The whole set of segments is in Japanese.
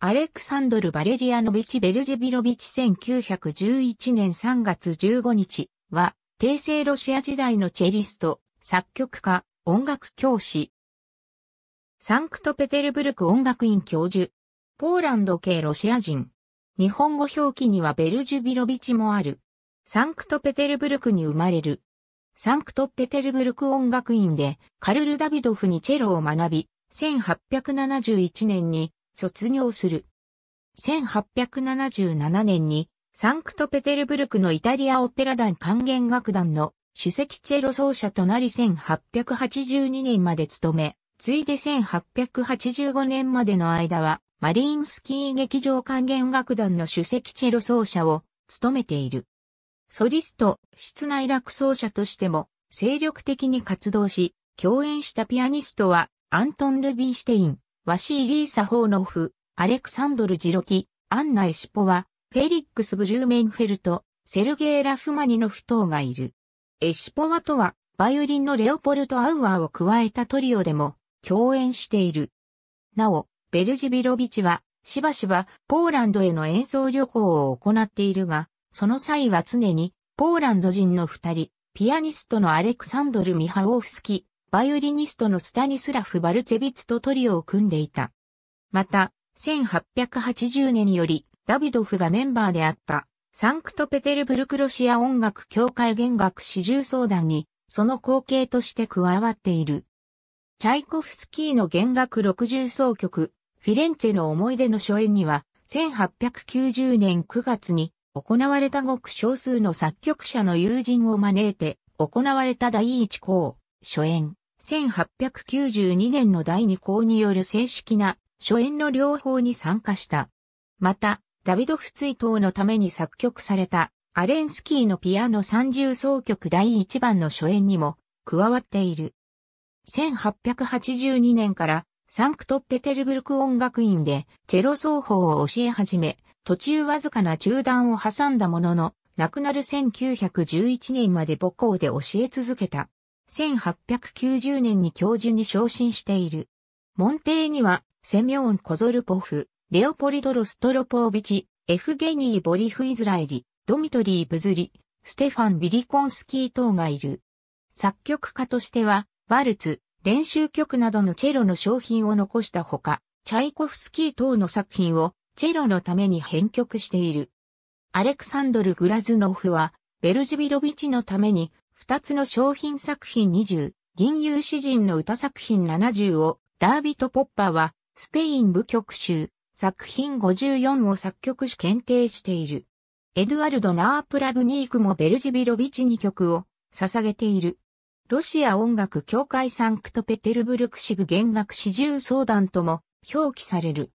アレクサンドル・バレリアノビチ・ベルジェビロビチ1911年3月15日は、帝政ロシア時代のチェリスト、作曲家、音楽教師。サンクトペテルブルク音楽院教授。ポーランド系ロシア人。日本語表記にはベルジュビロビチもある。サンクトペテルブルクに生まれる。サンクトペテルブルク音楽院でカルル・ダビドフにチェロを学び、1871年に卒業する。1877年にサンクトペテルブルクのイタリアオペラ団管弦楽団の首席チェロ奏者となり1882年まで務め、ついで1885年までの間はマリーンスキー劇場管弦楽団の首席チェロ奏者を務めている。ソリスト、室内楽奏者としても精力的に活動し、共演したピアニストはアントン・ルビンシュテイン、ワシーリー・サホーノフ、アレクサンドル・ジロキ、アンナ・エシポワ、フェリックス・ブルーメンフェルト、セルゲー・ラフマニノフ等がいる。エシポワとは、バイオリンのレオポルト・アウアーを加えたトリオでも共演している。なお、ベルジビロビチは、しばしばポーランドへの演奏旅行を行っているが、その際は常に、ポーランド人の二人、ピアニストのアレクサンドル・ミハオフスキ、バイオリニストのスタニスラフ・バルツェビツとトリオを組んでいた。また、1880年により、ダビドフがメンバーであった、サンクトペテルブルクロシア音楽協会弦楽四重相談に、その後継として加わっている。チャイコフスキーの弦楽60奏曲、フィレンツェの思い出の初演には、1890年9月に行われたごく少数の作曲者の友人を招いて行われた第一項、初演。1892年の第2項による正式な初演の両方に参加した。また、ダビドフ追悼のために作曲されたアレンスキーのピアノ30奏曲第1番の初演にも加わっている。1882年からサンクトペテルブルク音楽院でチェロ奏法を教え始め、途中わずかな中断を挟んだものの、亡くなる1911年まで母校で教え続けた。1890年に教授に昇進している。門弟には、セミオン・コゾルポフ、レオポリドロ・ストロポービチ、エフゲニー・ボリフ・イズラエリ、ドミトリー・ブズリ、ステファン・ビリコンスキー等がいる。作曲家としては、バルツ、練習曲などのチェロの商品を残したほか、チャイコフスキー等の作品をチェロのために編曲している。アレクサンドル・グラズノフは、ベルジビロビチのために二つの商品作品20、銀融詩人の歌作品70を、ダービト・ポッパは、スペイン部曲集、作品54を作曲し検定している。エドゥアルド・ナープラブニークもベルジビロビチに曲を捧げている。ロシア音楽協会サンクトペテルブルク支部弦楽四重相談とも表記される。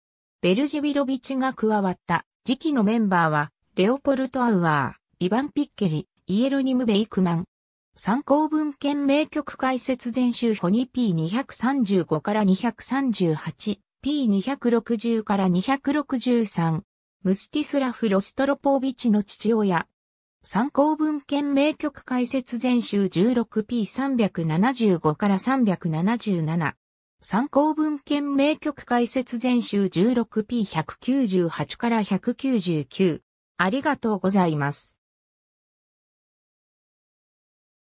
ベルジビロビチが加わった時期のメンバーは、レオポルト・アウアー、イヴァン・ピッケリ、イエロニム・ベイクマン、参考文献名曲解説全集ホニ P235 から 238P260 から263ムスティスラフ・ロストロポービチの父親参考文献名曲解説全集 16P375 から377参考文献名曲解説全集 16P198 から199ありがとうございます。